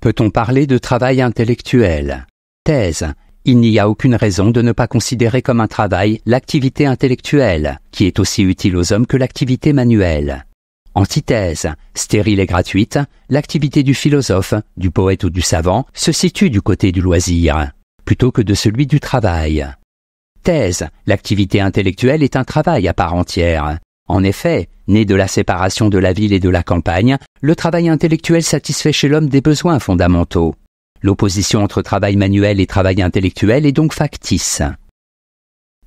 Peut-on parler de travail intellectuel Thèse. Il n'y a aucune raison de ne pas considérer comme un travail l'activité intellectuelle, qui est aussi utile aux hommes que l'activité manuelle. Antithèse, stérile et gratuite, l'activité du philosophe, du poète ou du savant se situe du côté du loisir, plutôt que de celui du travail. Thèse, l'activité intellectuelle est un travail à part entière, en effet, né de la séparation de la ville et de la campagne, le travail intellectuel satisfait chez l'homme des besoins fondamentaux. L'opposition entre travail manuel et travail intellectuel est donc factice.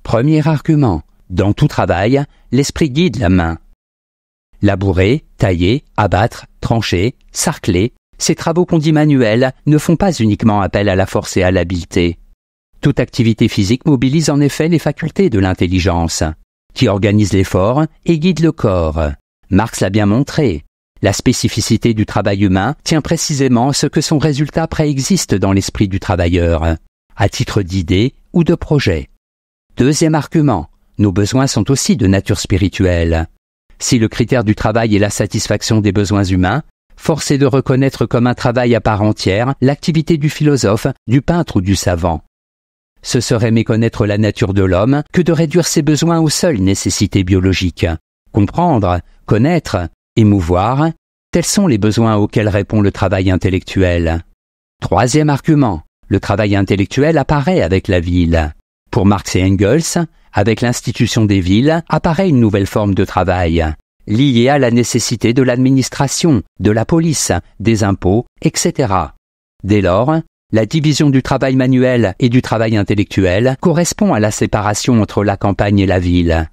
Premier argument. Dans tout travail, l'esprit guide la main. Labourer, tailler, abattre, trancher, sarcler, ces travaux qu'on dit manuels ne font pas uniquement appel à la force et à l'habileté. Toute activité physique mobilise en effet les facultés de l'intelligence qui organise l'effort et guide le corps. Marx l'a bien montré. La spécificité du travail humain tient précisément à ce que son résultat préexiste dans l'esprit du travailleur, à titre d'idée ou de projet. Deuxième argument, nos besoins sont aussi de nature spirituelle. Si le critère du travail est la satisfaction des besoins humains, force est de reconnaître comme un travail à part entière l'activité du philosophe, du peintre ou du savant. Ce serait méconnaître la nature de l'homme que de réduire ses besoins aux seules nécessités biologiques. Comprendre, connaître, émouvoir, tels sont les besoins auxquels répond le travail intellectuel. Troisième argument, le travail intellectuel apparaît avec la ville. Pour Marx et Engels, avec l'institution des villes apparaît une nouvelle forme de travail, liée à la nécessité de l'administration, de la police, des impôts, etc. Dès lors, la division du travail manuel et du travail intellectuel correspond à la séparation entre la campagne et la ville.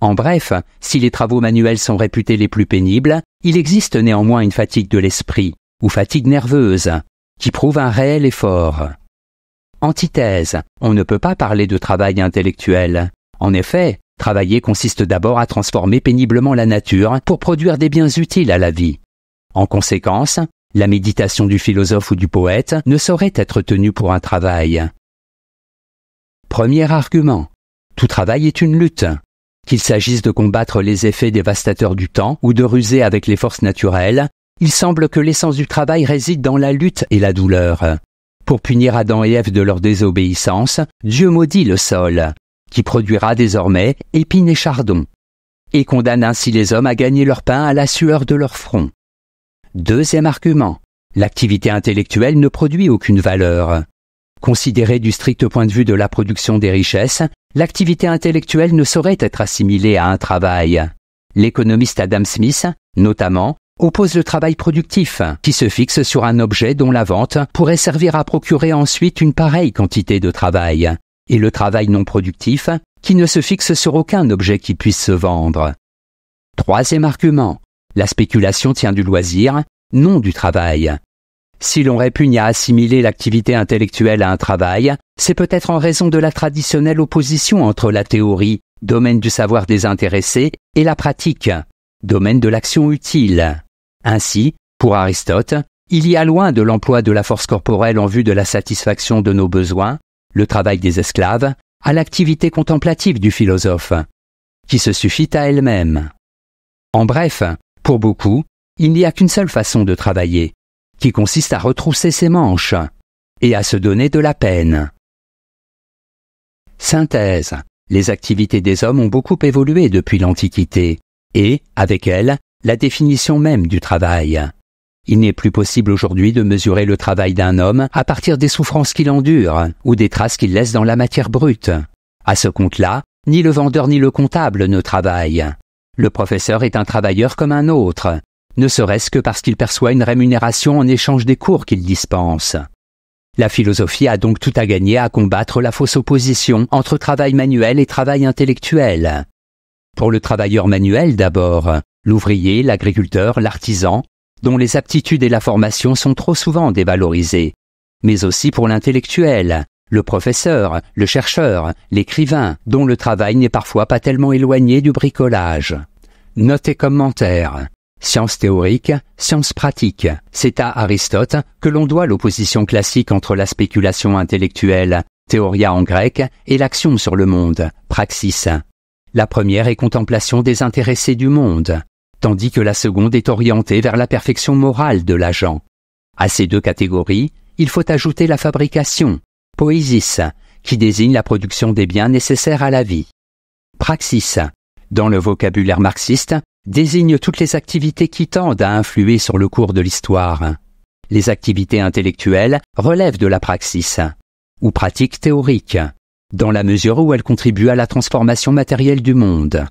En bref, si les travaux manuels sont réputés les plus pénibles, il existe néanmoins une fatigue de l'esprit, ou fatigue nerveuse, qui prouve un réel effort. Antithèse, on ne peut pas parler de travail intellectuel. En effet, travailler consiste d'abord à transformer péniblement la nature pour produire des biens utiles à la vie. En conséquence, la méditation du philosophe ou du poète ne saurait être tenue pour un travail. Premier argument. Tout travail est une lutte. Qu'il s'agisse de combattre les effets dévastateurs du temps ou de ruser avec les forces naturelles, il semble que l'essence du travail réside dans la lutte et la douleur. Pour punir Adam et Ève de leur désobéissance, Dieu maudit le sol, qui produira désormais épines et chardons, et condamne ainsi les hommes à gagner leur pain à la sueur de leur front. Deuxième argument. L'activité intellectuelle ne produit aucune valeur. Considérée du strict point de vue de la production des richesses, l'activité intellectuelle ne saurait être assimilée à un travail. L'économiste Adam Smith, notamment, oppose le travail productif, qui se fixe sur un objet dont la vente pourrait servir à procurer ensuite une pareille quantité de travail, et le travail non productif, qui ne se fixe sur aucun objet qui puisse se vendre. Troisième argument, la spéculation tient du loisir, non du travail. Si l'on répugne à assimiler l'activité intellectuelle à un travail, c'est peut-être en raison de la traditionnelle opposition entre la théorie, domaine du savoir désintéressé, et la pratique, domaine de l'action utile. Ainsi, pour Aristote, il y a loin de l'emploi de la force corporelle en vue de la satisfaction de nos besoins, le travail des esclaves, à l'activité contemplative du philosophe, qui se suffit à elle-même. En bref, pour beaucoup, il n'y a qu'une seule façon de travailler, qui consiste à retrousser ses manches et à se donner de la peine. Synthèse. Les activités des hommes ont beaucoup évolué depuis l'Antiquité, et, avec elles, la définition même du travail. Il n'est plus possible aujourd'hui de mesurer le travail d'un homme à partir des souffrances qu'il endure ou des traces qu'il laisse dans la matière brute. À ce compte-là, ni le vendeur ni le comptable ne travaillent. Le professeur est un travailleur comme un autre, ne serait-ce que parce qu'il perçoit une rémunération en échange des cours qu'il dispense. La philosophie a donc tout à gagner à combattre la fausse opposition entre travail manuel et travail intellectuel. Pour le travailleur manuel d'abord, l'ouvrier, l'agriculteur, l'artisan, dont les aptitudes et la formation sont trop souvent dévalorisées, mais aussi pour l'intellectuel, le professeur, le chercheur, l'écrivain, dont le travail n'est parfois pas tellement éloigné du bricolage. Notez commentaire commentaires. Sciences théoriques, sciences pratiques. C'est à Aristote que l'on doit l'opposition classique entre la spéculation intellectuelle, théoria en grec, et l'action sur le monde, praxis. La première est contemplation des intéressés du monde, tandis que la seconde est orientée vers la perfection morale de l'agent. À ces deux catégories, il faut ajouter la fabrication, poésis, qui désigne la production des biens nécessaires à la vie. Praxis, dans le vocabulaire marxiste, désigne toutes les activités qui tendent à influer sur le cours de l'histoire. Les activités intellectuelles relèvent de la praxis, ou pratique théorique, dans la mesure où elles contribuent à la transformation matérielle du monde.